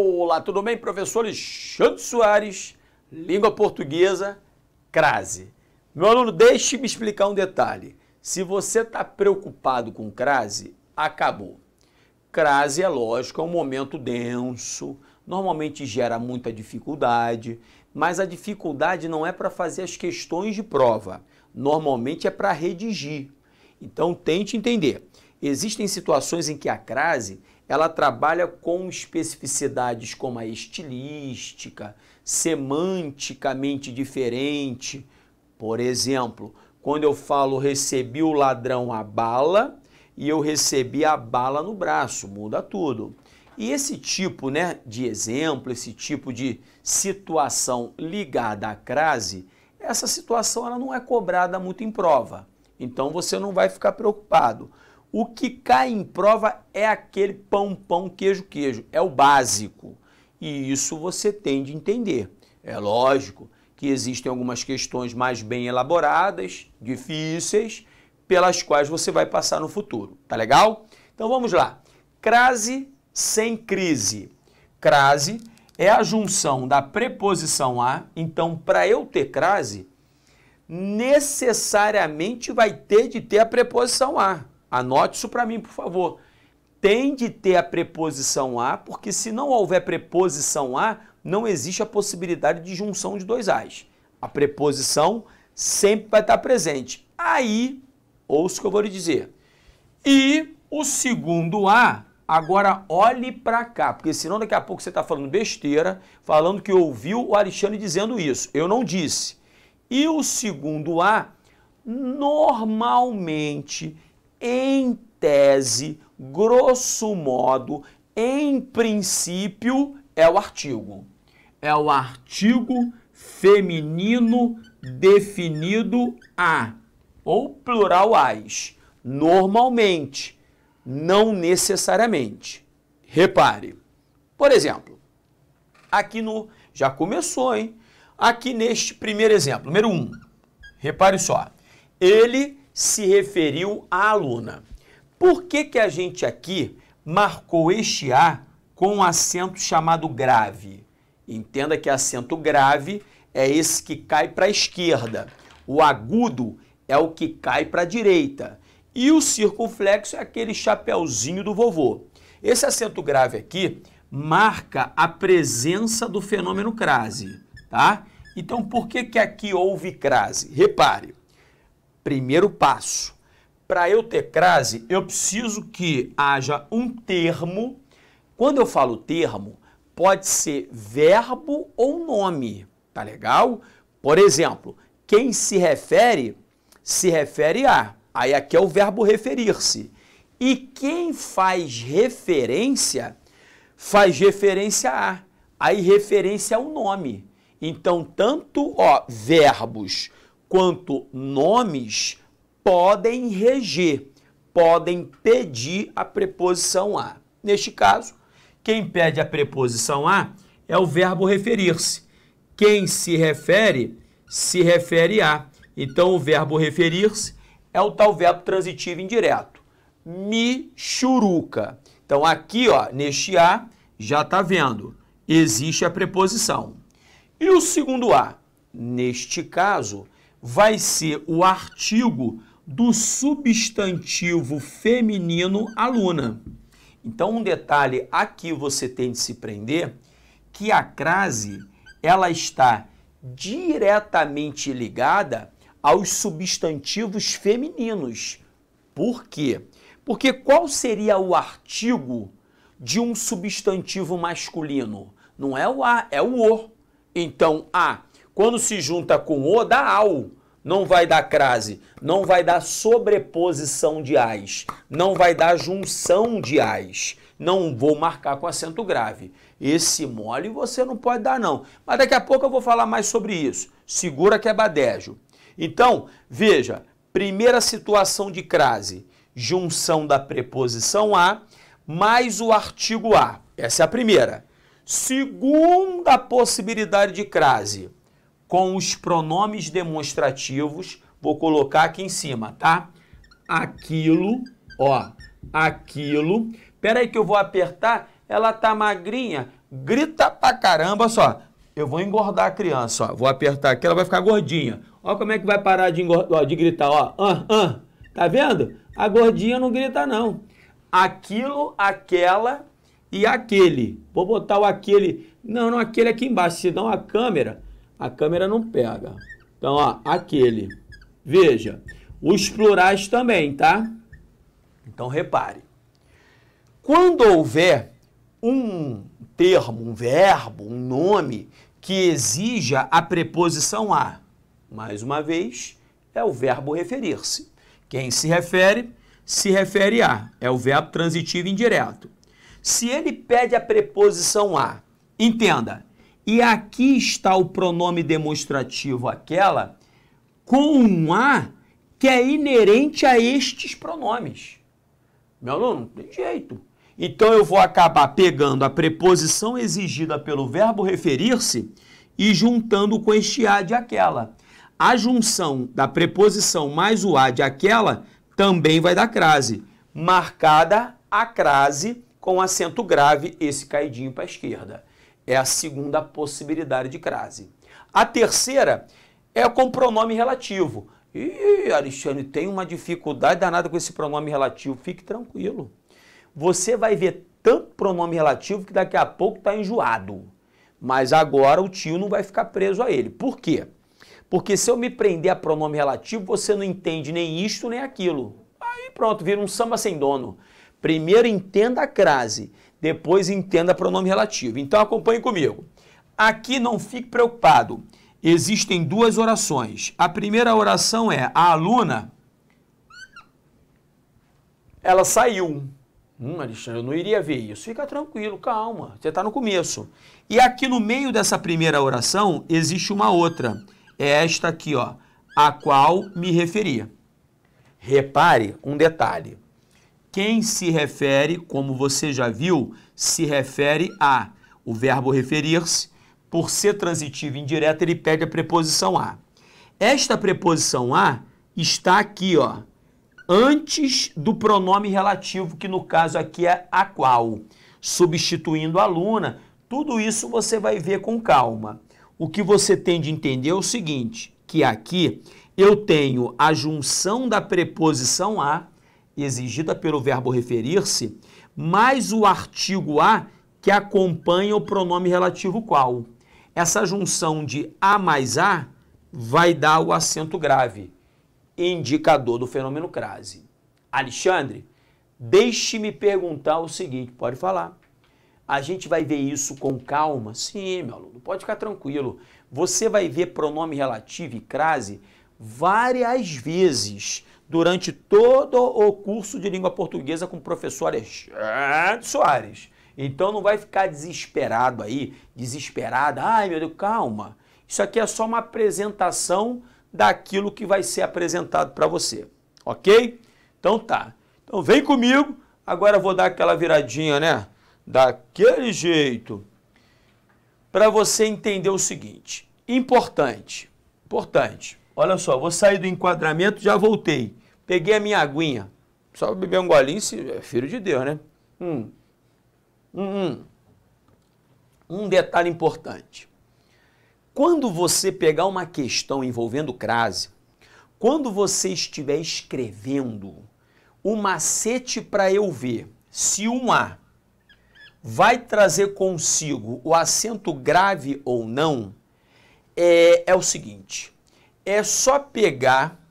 Olá, tudo bem? Professor Alexandre Soares, língua portuguesa, crase. Meu aluno, deixe-me explicar um detalhe. Se você está preocupado com crase, acabou. Crase, é lógico, é um momento denso, normalmente gera muita dificuldade, mas a dificuldade não é para fazer as questões de prova, normalmente é para redigir. Então tente entender. Existem situações em que a crase ela trabalha com especificidades como a estilística, semanticamente diferente. Por exemplo, quando eu falo recebi o ladrão a bala e eu recebi a bala no braço, muda tudo. E esse tipo né, de exemplo, esse tipo de situação ligada à crase, essa situação ela não é cobrada muito em prova. Então você não vai ficar preocupado. O que cai em prova é aquele pão, pão, queijo, queijo. É o básico. E isso você tem de entender. É lógico que existem algumas questões mais bem elaboradas, difíceis, pelas quais você vai passar no futuro. Tá legal? Então vamos lá. Crase sem crise. Crase é a junção da preposição a. Então, para eu ter crase, necessariamente vai ter de ter a preposição a. Anote isso para mim, por favor. Tem de ter a preposição a, porque se não houver preposição a, não existe a possibilidade de junção de dois as. A preposição sempre vai estar presente. Aí, ouça o que eu vou lhe dizer. E o segundo a, agora olhe para cá, porque senão daqui a pouco você está falando besteira, falando que ouviu o Alexandre dizendo isso. Eu não disse. E o segundo a, normalmente, em tese, grosso modo, em princípio, é o artigo. É o artigo feminino definido a, ou plural as, normalmente, não necessariamente. Repare, por exemplo, aqui no. Já começou, hein? Aqui neste primeiro exemplo, número um, repare só. Ele se referiu à aluna. Por que, que a gente aqui marcou este A com um acento chamado grave? Entenda que acento grave é esse que cai para a esquerda. O agudo é o que cai para a direita. E o circunflexo é aquele chapéuzinho do vovô. Esse acento grave aqui marca a presença do fenômeno crase, tá? Então, por que, que aqui houve crase? Repare, Primeiro passo. Para eu ter crase, eu preciso que haja um termo. Quando eu falo termo, pode ser verbo ou nome, tá legal? Por exemplo, quem se refere, se refere a. Aí aqui é o verbo referir-se. E quem faz referência, faz referência a. Aí referência ao nome. Então, tanto ó, verbos quanto nomes podem reger, podem pedir a preposição a. Neste caso, quem pede a preposição a é o verbo referir-se. Quem se refere, se refere a. Então, o verbo referir-se é o tal verbo transitivo indireto. Me churuca. Então, aqui, ó, neste a, já está vendo, existe a preposição. E o segundo a? Neste caso, vai ser o artigo do substantivo feminino aluna. Então, um detalhe aqui você tem de se prender que a crase ela está diretamente ligada aos substantivos femininos. Por quê? Porque qual seria o artigo de um substantivo masculino? Não é o a, é o o. Então, a, quando se junta com o, dá ao não vai dar crase, não vai dar sobreposição de ais, não vai dar junção de ais. Não vou marcar com acento grave. Esse mole você não pode dar, não. Mas daqui a pouco eu vou falar mais sobre isso. Segura que é badejo. Então, veja, primeira situação de crase, junção da preposição a mais o artigo a. Essa é a primeira. Segunda possibilidade de crase, com os pronomes demonstrativos. Vou colocar aqui em cima, tá? Aquilo, ó, aquilo. Pera aí que eu vou apertar. Ela tá magrinha, grita pra caramba, só. Eu vou engordar a criança, ó. Vou apertar aqui, ela vai ficar gordinha. Ó como é que vai parar de, engordar, ó, de gritar, ó. Ah, ah. Tá vendo? A gordinha não grita, não. Aquilo, aquela e aquele. Vou botar o aquele. Não, não, aquele aqui embaixo, senão a câmera a câmera não pega. Então, ó, aquele. Veja, os plurais também, tá? Então, repare. Quando houver um termo, um verbo, um nome que exija a preposição a, mais uma vez, é o verbo referir-se. Quem se refere, se refere a. É o verbo transitivo indireto. Se ele pede a preposição a, entenda, e aqui está o pronome demonstrativo aquela com um a que é inerente a estes pronomes. Meu aluno, não tem jeito. Então eu vou acabar pegando a preposição exigida pelo verbo referir-se e juntando com este a de aquela. A junção da preposição mais o a de aquela também vai dar crase. Marcada a crase com acento grave, esse caidinho para a esquerda. É a segunda possibilidade de crase. A terceira é com pronome relativo. Ih, Alexandre, tem uma dificuldade danada com esse pronome relativo. Fique tranquilo. Você vai ver tanto pronome relativo que daqui a pouco está enjoado. Mas agora o tio não vai ficar preso a ele. Por quê? Porque se eu me prender a pronome relativo, você não entende nem isto nem aquilo. Aí pronto, vira um samba sem dono. Primeiro entenda a crase depois entenda pronome relativo. Então acompanhe comigo. Aqui não fique preocupado. Existem duas orações. A primeira oração é a aluna ela saiu. Hum, Alexandre, eu não iria ver isso. Fica tranquilo, calma, você está no começo. E aqui no meio dessa primeira oração existe uma outra. É esta aqui, ó, a qual me referia. Repare um detalhe. Quem se refere, como você já viu, se refere a. O verbo referir-se, por ser transitivo indireto, ele pede a preposição a. Esta preposição a está aqui, ó, antes do pronome relativo, que no caso aqui é a qual, substituindo a luna. Tudo isso você vai ver com calma. O que você tem de entender é o seguinte, que aqui eu tenho a junção da preposição a exigida pelo verbo referir-se, mais o artigo a que acompanha o pronome relativo qual. Essa junção de a mais a vai dar o acento grave, indicador do fenômeno crase. Alexandre, deixe-me perguntar o seguinte, pode falar. A gente vai ver isso com calma? Sim, meu aluno, pode ficar tranquilo. Você vai ver pronome relativo e crase várias vezes durante todo o curso de língua portuguesa com o professor Alexandre Soares. Então não vai ficar desesperado aí, desesperada. Ai, meu Deus, calma. Isso aqui é só uma apresentação daquilo que vai ser apresentado para você, ok? Então tá. Então vem comigo. Agora eu vou dar aquela viradinha, né? Daquele jeito. Para você entender o seguinte. Importante. Importante. Olha só, vou sair do enquadramento, já voltei. Peguei a minha aguinha. Só beber um golinho, é filho de Deus, né? Hum. Hum, hum. Um detalhe importante. Quando você pegar uma questão envolvendo crase, quando você estiver escrevendo, o macete para eu ver se um A vai trazer consigo o acento grave ou não, é, é o seguinte: é só pegar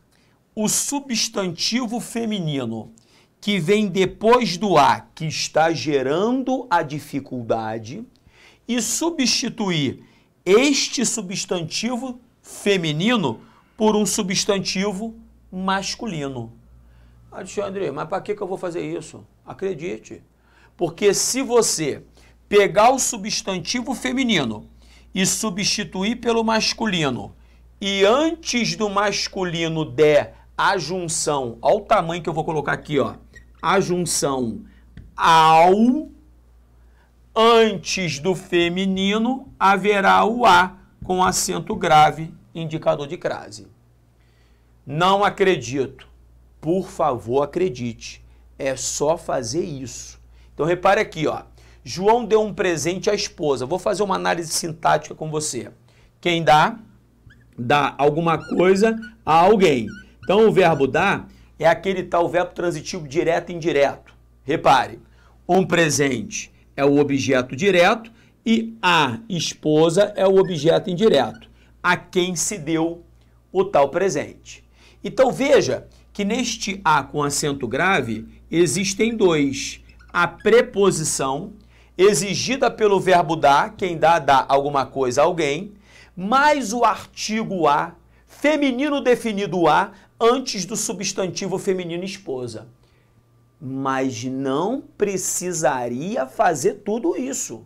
o substantivo feminino que vem depois do a, que está gerando a dificuldade, e substituir este substantivo feminino por um substantivo masculino. Alexandre, mas para que, que eu vou fazer isso? Acredite. Porque se você pegar o substantivo feminino e substituir pelo masculino, e antes do masculino der a junção, olha o tamanho que eu vou colocar aqui, ó. A junção ao antes do feminino haverá o a com acento grave, indicador de crase. Não acredito. Por favor, acredite. É só fazer isso. Então repare aqui, ó. João deu um presente à esposa. Vou fazer uma análise sintática com você. Quem dá dá alguma coisa a alguém. Então o verbo dar é aquele tal verbo transitivo direto e indireto. Repare, um presente é o objeto direto e a esposa é o objeto indireto, a quem se deu o tal presente. Então veja que neste a com acento grave existem dois: a preposição exigida pelo verbo dar, quem dá dá alguma coisa a alguém, mais o artigo a feminino definido a antes do substantivo feminino esposa. Mas não precisaria fazer tudo isso.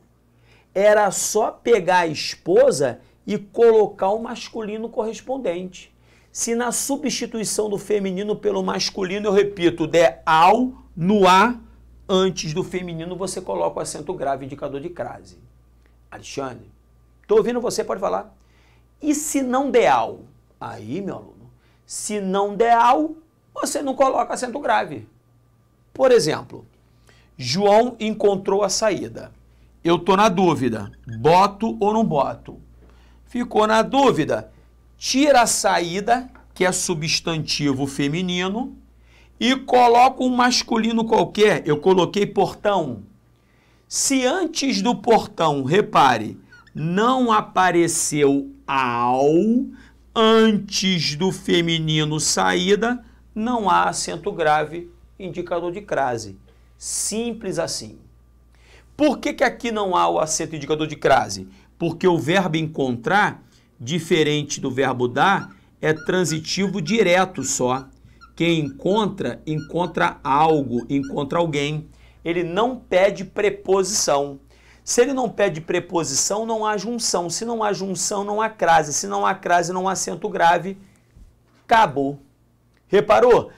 Era só pegar a esposa e colocar o masculino correspondente. Se na substituição do feminino pelo masculino, eu repito, der ao no a antes do feminino, você coloca o acento grave indicador de crase. Alexandre, estou ouvindo você, pode falar. E se não der ao? Aí, meu aluno se não der ao, você não coloca acento grave. Por exemplo, João encontrou a saída. Eu tô na dúvida, boto ou não boto? Ficou na dúvida, tira a saída, que é substantivo feminino, e coloca um masculino qualquer. Eu coloquei portão. Se antes do portão, repare, não apareceu ao, antes do feminino saída, não há acento grave indicador de crase. Simples assim. Por que, que aqui não há o acento indicador de crase? Porque o verbo encontrar, diferente do verbo dar, é transitivo direto só. Quem encontra, encontra algo, encontra alguém. Ele não pede preposição. Se ele não pede preposição, não há junção. Se não há junção, não há crase. Se não há crase, não há acento grave. Acabou. Reparou?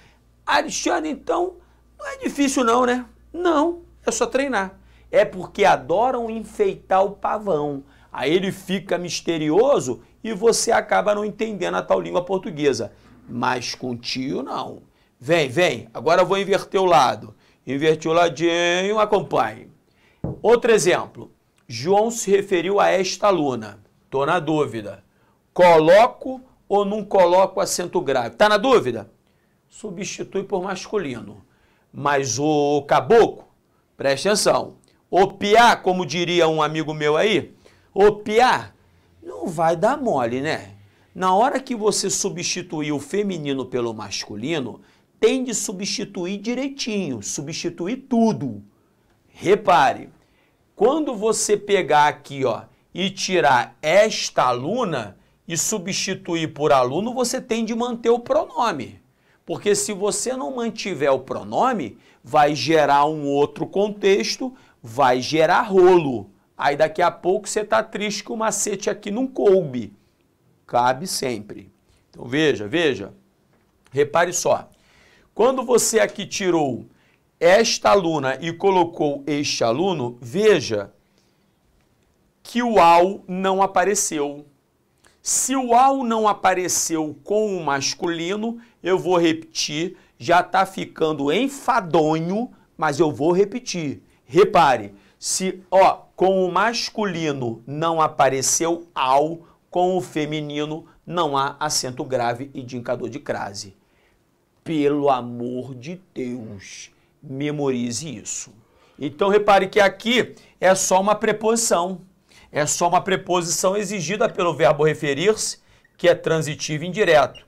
Alexandre, então, não é difícil não, né? Não, é só treinar. É porque adoram enfeitar o pavão. Aí ele fica misterioso e você acaba não entendendo a tal língua portuguesa. Mas com tio, não. Vem, vem, agora eu vou inverter o lado. Inverti o ladinho, acompanhe. Outro exemplo. João se referiu a esta aluna. Estou na dúvida. Coloco ou não coloco acento grave? Está na dúvida? Substitui por masculino. Mas o caboclo, preste atenção. Opiar, como diria um amigo meu aí, opiar não vai dar mole, né? Na hora que você substituir o feminino pelo masculino, tem de substituir direitinho, substituir tudo. Repare, quando você pegar aqui ó, e tirar esta aluna e substituir por aluno, você tem de manter o pronome. Porque se você não mantiver o pronome, vai gerar um outro contexto, vai gerar rolo. Aí daqui a pouco você está triste que o macete aqui não coube. Cabe sempre. Então veja, veja. Repare só. Quando você aqui tirou esta aluna e colocou este aluno, veja que o ao não apareceu. Se o ao não apareceu com o masculino, eu vou repetir, já está ficando enfadonho, mas eu vou repetir. Repare, se ó, com o masculino não apareceu ao, com o feminino não há acento grave e indicador de crase. Pelo amor de Deus memorize isso. Então repare que aqui é só uma preposição. É só uma preposição exigida pelo verbo referir-se, que é transitivo indireto.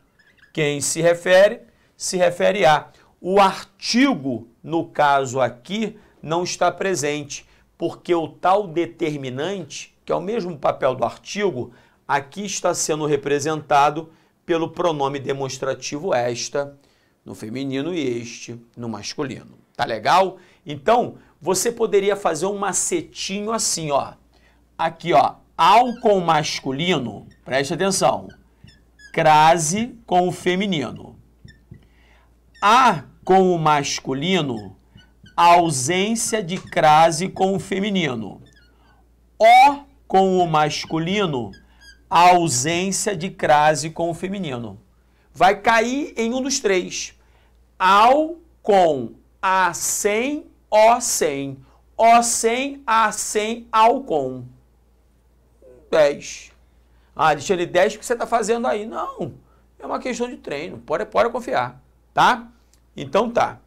Quem se refere, se refere a. O artigo, no caso aqui, não está presente, porque o tal determinante, que é o mesmo papel do artigo, aqui está sendo representado pelo pronome demonstrativo esta no feminino e este no masculino. Tá legal? Então, você poderia fazer um macetinho assim, ó. Aqui, ó, álcool masculino, preste atenção. Crase com o feminino. A com o masculino, ausência de crase com o feminino. O com o masculino, ausência de crase com o feminino vai cair em um dos três. Ao, com, a, 100 o, sem. O, sem, a, ao, com. 10. Ah, ele 10, o que você está fazendo aí? Não, é uma questão de treino, pode, pode confiar, tá? Então tá.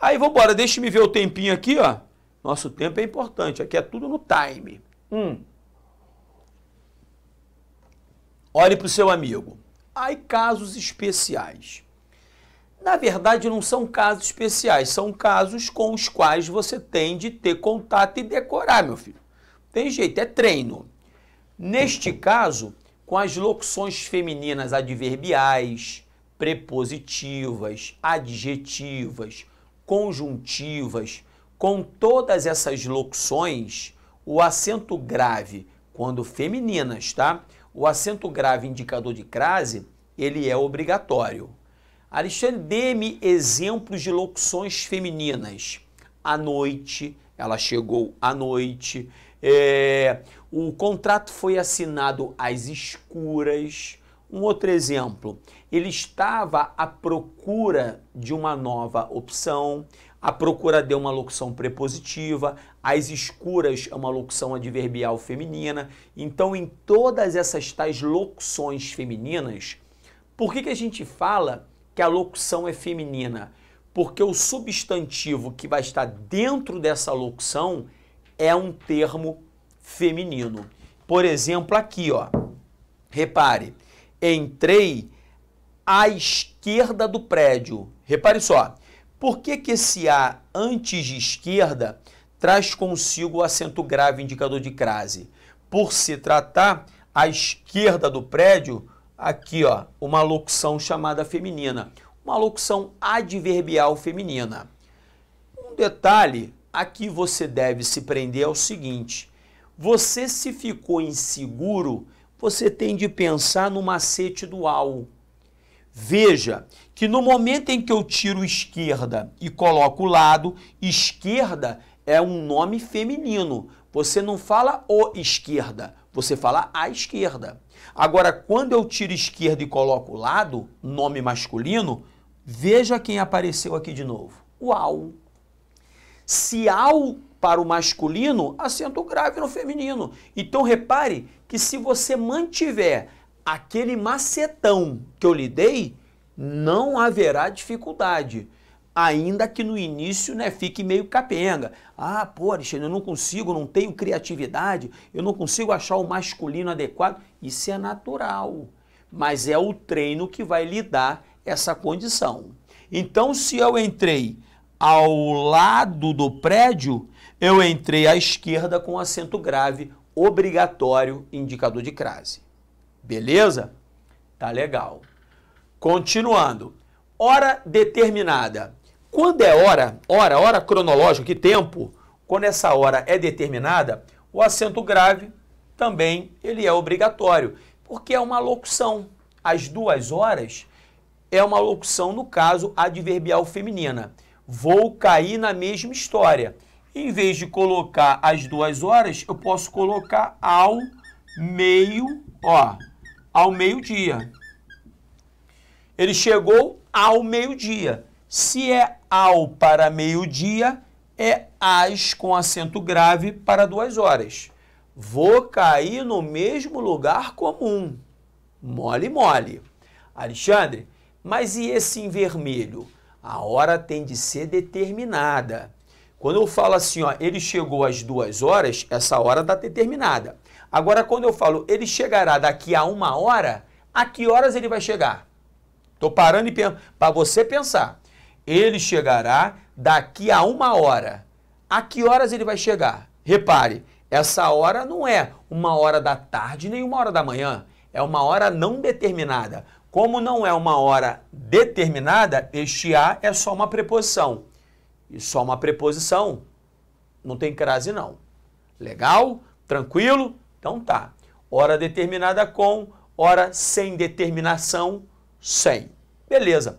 Aí vamos embora, deixa me ver o tempinho aqui, ó. Nosso tempo é importante, aqui é tudo no time. Hum. Olhe para o seu amigo. Aí casos especiais. Na verdade, não são casos especiais, são casos com os quais você tem de ter contato e decorar, meu filho. Tem jeito, é treino. Neste caso, com as locuções femininas adverbiais, prepositivas, adjetivas, conjuntivas, com todas essas locuções, o acento grave, quando femininas, tá? o acento grave indicador de crase, ele é obrigatório. Alexandre, dê-me exemplos de locuções femininas. À noite, ela chegou à noite. É, o contrato foi assinado às escuras. Um outro exemplo, ele estava à procura de uma nova opção, à procura de uma locução prepositiva, as escuras é uma locução adverbial feminina. Então, em todas essas tais locuções femininas, por que, que a gente fala que a locução é feminina? Porque o substantivo que vai estar dentro dessa locução é um termo feminino. Por exemplo, aqui, ó. Repare, entrei à esquerda do prédio. Repare só, por que, que esse A antes de esquerda traz consigo o acento grave indicador de crase. Por se tratar, à esquerda do prédio, aqui ó, uma locução chamada feminina, uma locução adverbial feminina. Um detalhe aqui você deve se prender ao seguinte: você se ficou inseguro, você tem de pensar no macete dual. Veja que no momento em que eu tiro esquerda e coloco o lado, esquerda é um nome feminino. Você não fala o esquerda, você fala a esquerda. Agora, quando eu tiro esquerda e coloco lado, nome masculino, veja quem apareceu aqui de novo. O ao. Se ao para o masculino, acento grave no feminino. Então repare que se você mantiver aquele macetão que eu lhe dei, não haverá dificuldade ainda que no início né, fique meio capenga. Ah, pô, Alexandre, eu não consigo, não tenho criatividade, eu não consigo achar o masculino adequado. Isso é natural, mas é o treino que vai lhe dar essa condição. Então, se eu entrei ao lado do prédio, eu entrei à esquerda com acento grave, obrigatório, indicador de crase. Beleza? Tá legal. Continuando. Hora determinada quando é hora, hora, hora cronológica, que tempo, quando essa hora é determinada, o acento grave também ele é obrigatório, porque é uma locução. As duas horas é uma locução, no caso, adverbial feminina. Vou cair na mesma história. Em vez de colocar as duas horas, eu posso colocar ao meio, ó, ao meio-dia. Ele chegou ao meio-dia. Se é ao para meio-dia é as com acento grave para duas horas. Vou cair no mesmo lugar comum. Mole, mole. Alexandre, mas e esse em vermelho? A hora tem de ser determinada. Quando eu falo assim, ó, ele chegou às duas horas, essa hora está determinada. Agora, quando eu falo, ele chegará daqui a uma hora, a que horas ele vai chegar? Estou parando para você pensar. Ele chegará daqui a uma hora. A que horas ele vai chegar? Repare, essa hora não é uma hora da tarde nem uma hora da manhã. É uma hora não determinada. Como não é uma hora determinada, este a é só uma preposição. E só uma preposição não tem crase, não. Legal? Tranquilo? Então tá. Hora determinada com, hora sem determinação, sem. Beleza.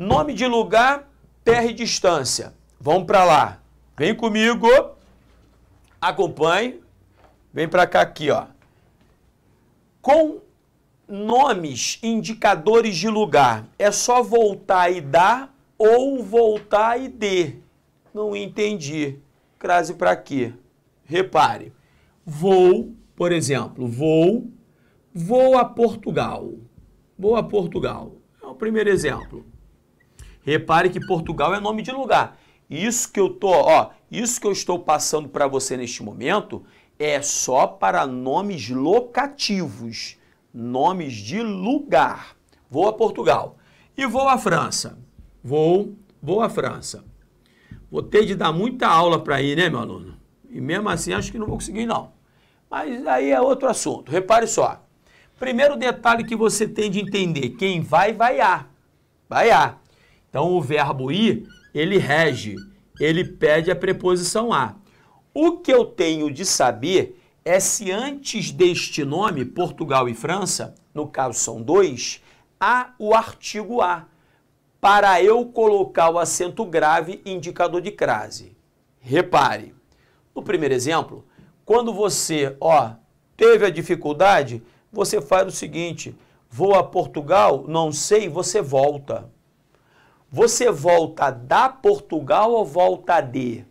Nome de lugar, terra e distância. Vamos para lá. Vem comigo. Acompanhe. Vem para cá aqui, ó. Com nomes, indicadores de lugar. É só voltar e dar ou voltar e dê. Não entendi. Crase para quê? Repare. Vou, por exemplo, vou, vou a Portugal. Vou a Portugal. É o primeiro exemplo. Repare que Portugal é nome de lugar. Isso que eu tô, ó, isso que eu estou passando para você neste momento é só para nomes locativos, nomes de lugar. Vou a Portugal e vou à França. Vou, vou à França. Vou ter de dar muita aula para ir, né, meu aluno? E mesmo assim acho que não vou conseguir não. Mas aí é outro assunto. Repare só. Primeiro detalhe que você tem de entender, quem vai vaiar. Vaiar. Então o verbo ir, ele rege, ele pede a preposição a. O que eu tenho de saber é se antes deste nome, Portugal e França, no caso são dois, há o artigo a, para eu colocar o acento grave indicador de crase. Repare, no primeiro exemplo, quando você, ó, teve a dificuldade, você faz o seguinte, vou a Portugal, não sei, você volta. Você volta da Portugal ou volta de?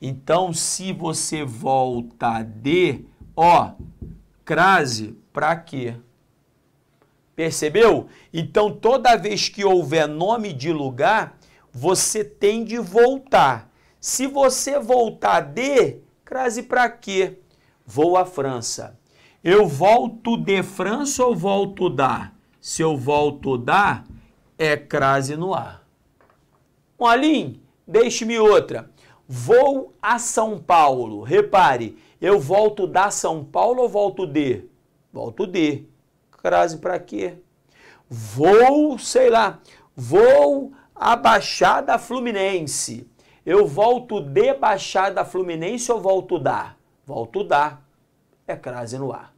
Então, se você volta de, ó, crase para quê? Percebeu? Então, toda vez que houver nome de lugar, você tem de voltar. Se você voltar de, crase para quê? Vou à França. Eu volto de França ou volto da? Se eu volto da, é crase no ar. Molim, deixe-me outra. Vou a São Paulo. Repare, eu volto da São Paulo ou volto de? Volto de. Crase para quê? Vou, sei lá, vou a Baixada Fluminense. Eu volto de Baixada Fluminense ou volto da? Volto da. É crase no ar.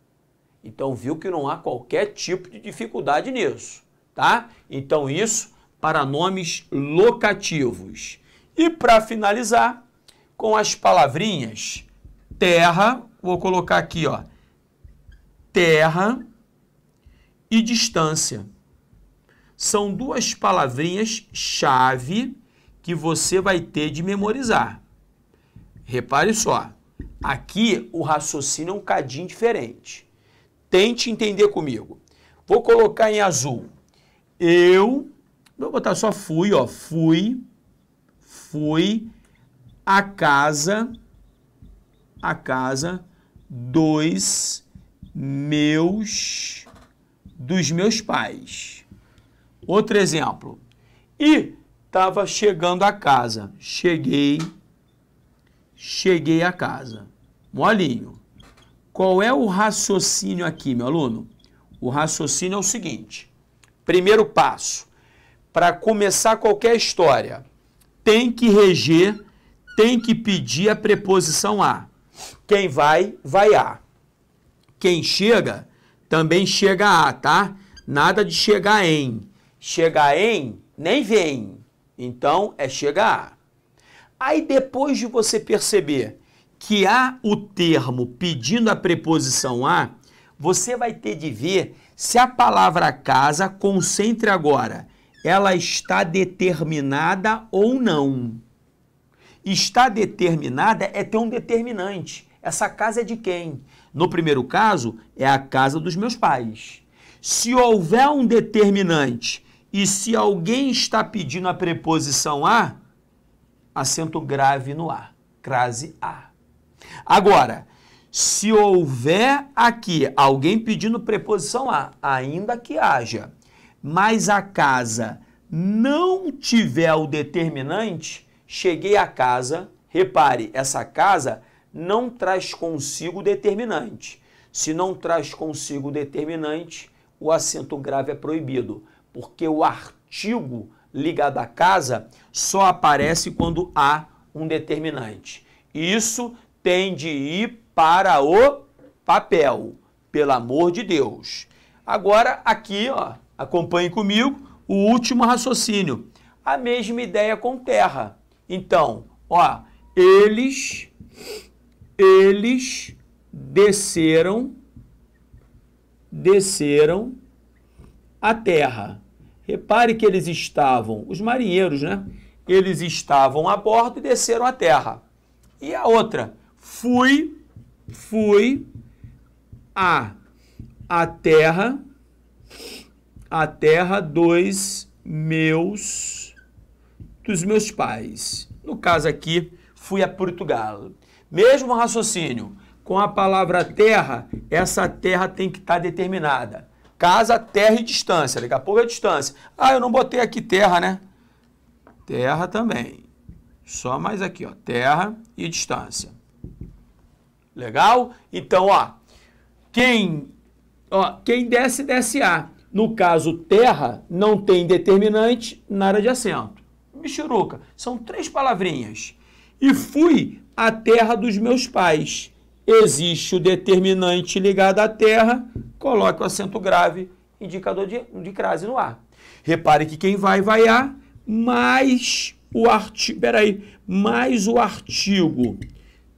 Então viu que não há qualquer tipo de dificuldade nisso, tá? Então isso para nomes locativos. E para finalizar, com as palavrinhas terra, vou colocar aqui, ó, terra e distância. São duas palavrinhas chave que você vai ter de memorizar. Repare só, aqui o raciocínio é um cadinho diferente. Tente entender comigo. Vou colocar em azul. Eu Vou botar só fui, ó. Fui. Fui a casa. A casa dos meus. Dos meus pais. Outro exemplo. E estava chegando a casa. Cheguei. Cheguei a casa. Molinho. Qual é o raciocínio aqui, meu aluno? O raciocínio é o seguinte: primeiro passo, para começar qualquer história, tem que reger, tem que pedir a preposição a. Quem vai, vai a. Quem chega, também chega a, tá? Nada de chegar em. Chegar em, nem vem. Então, é chegar a. Aí depois de você perceber que há o termo pedindo a preposição a, você vai ter de ver se a palavra casa concentra agora ela está determinada ou não. Está determinada é ter um determinante. Essa casa é de quem? No primeiro caso, é a casa dos meus pais. Se houver um determinante e se alguém está pedindo a preposição a, acento grave no A, crase A. Agora, se houver aqui alguém pedindo preposição a, ainda que haja mas a casa não tiver o determinante, cheguei à casa, repare, essa casa não traz consigo o determinante. Se não traz consigo o determinante, o acento grave é proibido, porque o artigo ligado à casa só aparece quando há um determinante. Isso tem de ir para o papel, pelo amor de Deus. Agora, aqui, ó, Acompanhe comigo o último raciocínio. A mesma ideia com terra. Então, ó, eles eles desceram desceram a terra. Repare que eles estavam, os marinheiros, né? Eles estavam a bordo e desceram a terra. E a outra, fui, fui a, a terra a terra dos meus dos meus pais. No caso aqui, fui a Portugal. Mesmo raciocínio, com a palavra terra, essa terra tem que estar tá determinada. Casa, terra e distância. Daqui a pouco é distância. Ah, eu não botei aqui terra, né? Terra também. Só mais aqui, ó. Terra e distância. Legal? Então, ó. Quem, ó, quem desce, desce A. No caso terra, não tem determinante na área de acento. Michuruca, são três palavrinhas. E fui à terra dos meus pais. Existe o determinante ligado à terra, coloque o acento grave, indicador de, de crase no ar. Repare que quem vai, vai a, mais o artigo, peraí, mais o artigo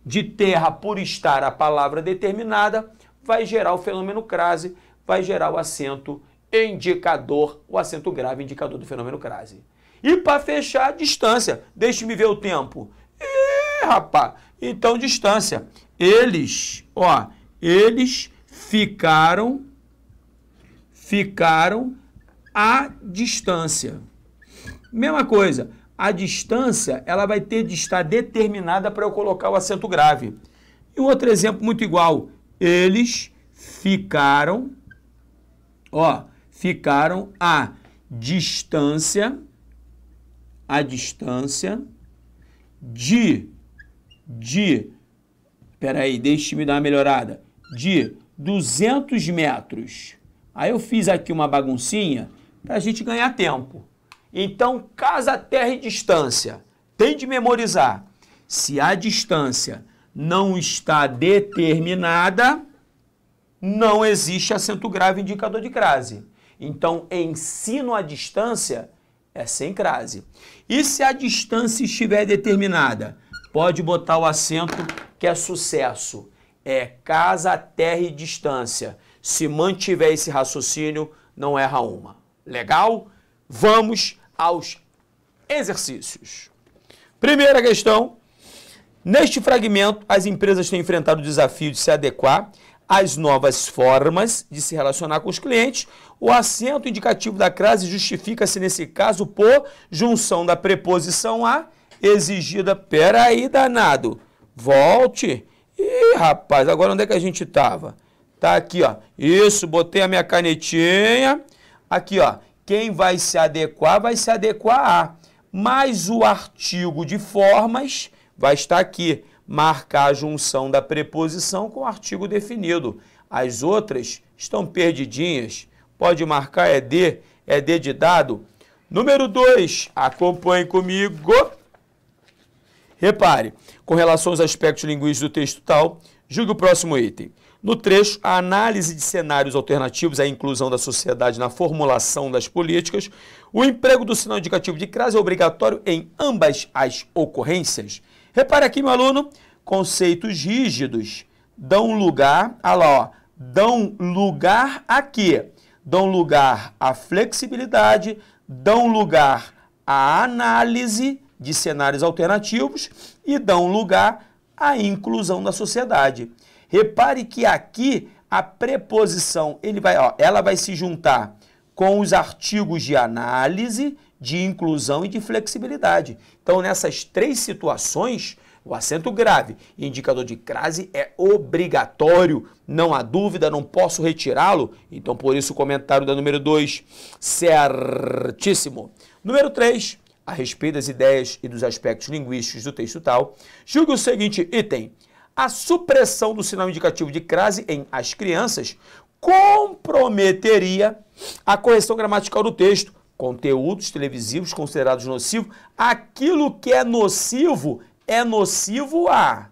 de terra por estar a palavra determinada, vai gerar o fenômeno crase, vai gerar o acento indicador, o acento grave, é indicador do fenômeno crase. E para fechar, distância. Deixe-me ver o tempo. Ih, rapaz! Então, distância. Eles, ó, eles ficaram, ficaram à distância. Mesma coisa, a distância ela vai ter de estar determinada para eu colocar o acento grave. E um outro exemplo muito igual. Eles ficaram, ó, ficaram a distância, a distância de, de, peraí, deixe-me dar uma melhorada, de 200 metros. Aí eu fiz aqui uma baguncinha para a gente ganhar tempo. Então, casa, terra e distância. Tem de memorizar. Se a distância não está determinada, não existe acento grave indicador de crase. Então, ensino à distância é sem crase. E se a distância estiver determinada, pode botar o acento que é sucesso. É casa, terra e distância. Se mantiver esse raciocínio, não erra uma. Legal? Vamos aos exercícios. Primeira questão. Neste fragmento, as empresas têm enfrentado o desafio de se adequar as novas formas de se relacionar com os clientes. O acento indicativo da crase justifica-se, nesse caso, por junção da preposição a exigida. Peraí, danado, volte. Ih, rapaz, agora onde é que a gente estava? Tá aqui, ó. Isso, botei a minha canetinha. Aqui, ó. Quem vai se adequar, vai se adequar a. Mas o artigo de formas vai estar aqui marcar a junção da preposição com o artigo definido. As outras estão perdidinhas. Pode marcar é de, é de de dado. Número 2, acompanhe comigo. Repare, com relação aos aspectos linguísticos do texto tal, julgue o próximo item. No trecho, a análise de cenários alternativos à inclusão da sociedade na formulação das políticas, o emprego do sinal indicativo de crase é obrigatório em ambas as ocorrências. Repare aqui, meu aluno, conceitos rígidos dão lugar, olha lá, ó, dão lugar a quê? Dão lugar à flexibilidade, dão lugar à análise de cenários alternativos e dão lugar à inclusão da sociedade. Repare que aqui a preposição, ele vai, ó, ela vai se juntar com os artigos de análise, de inclusão e de flexibilidade. Então, nessas três situações, o acento grave e indicador de crase é obrigatório, não há dúvida, não posso retirá-lo. Então, por isso, o comentário da número 2, certíssimo. Número 3, a respeito das ideias e dos aspectos linguísticos do texto tal, julgue o seguinte item. A supressão do sinal indicativo de crase em as crianças comprometeria a correção gramatical do texto, conteúdos televisivos considerados nocivos, aquilo que é nocivo é nocivo a.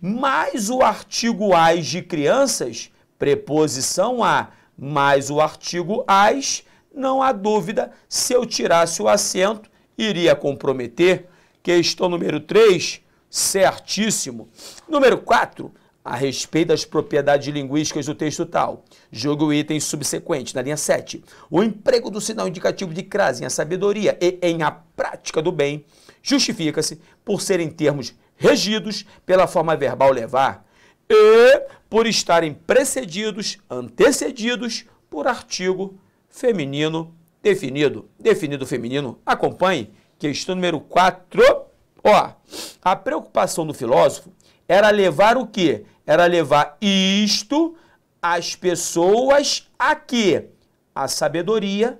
Mais o artigo as de crianças, preposição a, mais o artigo as, não há dúvida, se eu tirasse o acento, iria comprometer. Questão número 3, certíssimo. Número 4, a respeito das propriedades linguísticas do texto tal. Jogo o item subsequente, na linha 7. O emprego do sinal indicativo de crase em a sabedoria e em a prática do bem justifica-se por serem termos regidos pela forma verbal levar e por estarem precedidos, antecedidos por artigo feminino definido. Definido feminino, acompanhe questão número 4. Ó, a preocupação do filósofo era levar o que? era levar isto às pessoas a quê? A sabedoria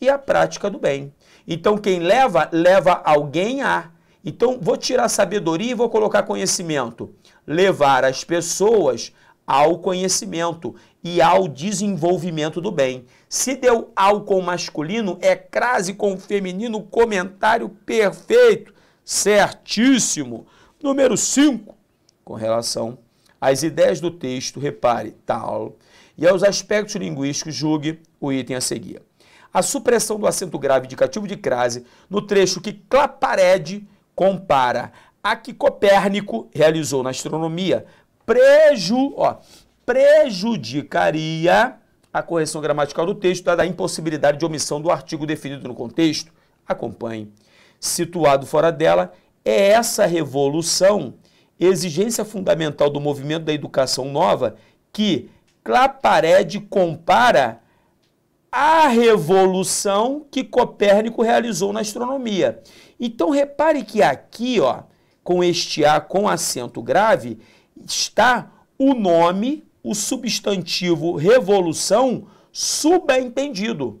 e a prática do bem. Então quem leva, leva alguém a. Então vou tirar sabedoria e vou colocar conhecimento. Levar as pessoas ao conhecimento e ao desenvolvimento do bem. Se deu ao com masculino, é crase com feminino, comentário perfeito, certíssimo. Número 5, com relação as ideias do texto, repare tal, e aos aspectos linguísticos, julgue o item a seguir. A supressão do acento grave indicativo de crase no trecho que Claparede compara a que Copérnico realizou na astronomia preju, ó, prejudicaria a correção gramatical do texto, dada a impossibilidade de omissão do artigo definido no contexto. Acompanhe. Situado fora dela, é essa revolução exigência fundamental do movimento da educação nova que Claparede compara à revolução que Copérnico realizou na astronomia. Então repare que aqui, ó, com este A com acento grave, está o nome, o substantivo revolução subentendido.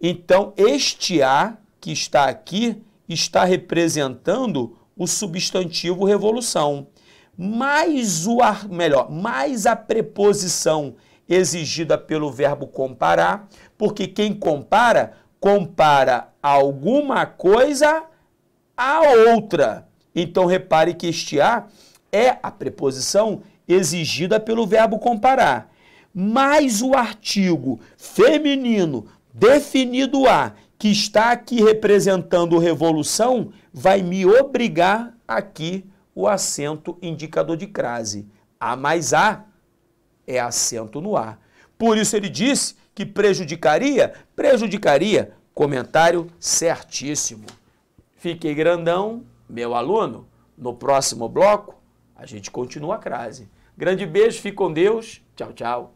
Então, este A que está aqui está representando o substantivo revolução mais o ar, melhor, mais a preposição exigida pelo verbo comparar, porque quem compara compara alguma coisa a outra. Então repare que este a é a preposição exigida pelo verbo comparar, mais o artigo feminino definido a, que está aqui representando revolução, vai me obrigar aqui o acento indicador de crase. A mais A é acento no A. Por isso ele disse que prejudicaria? Prejudicaria. Comentário certíssimo. Fiquei grandão, meu aluno. No próximo bloco, a gente continua a crase. Grande beijo, fique com Deus. Tchau, tchau.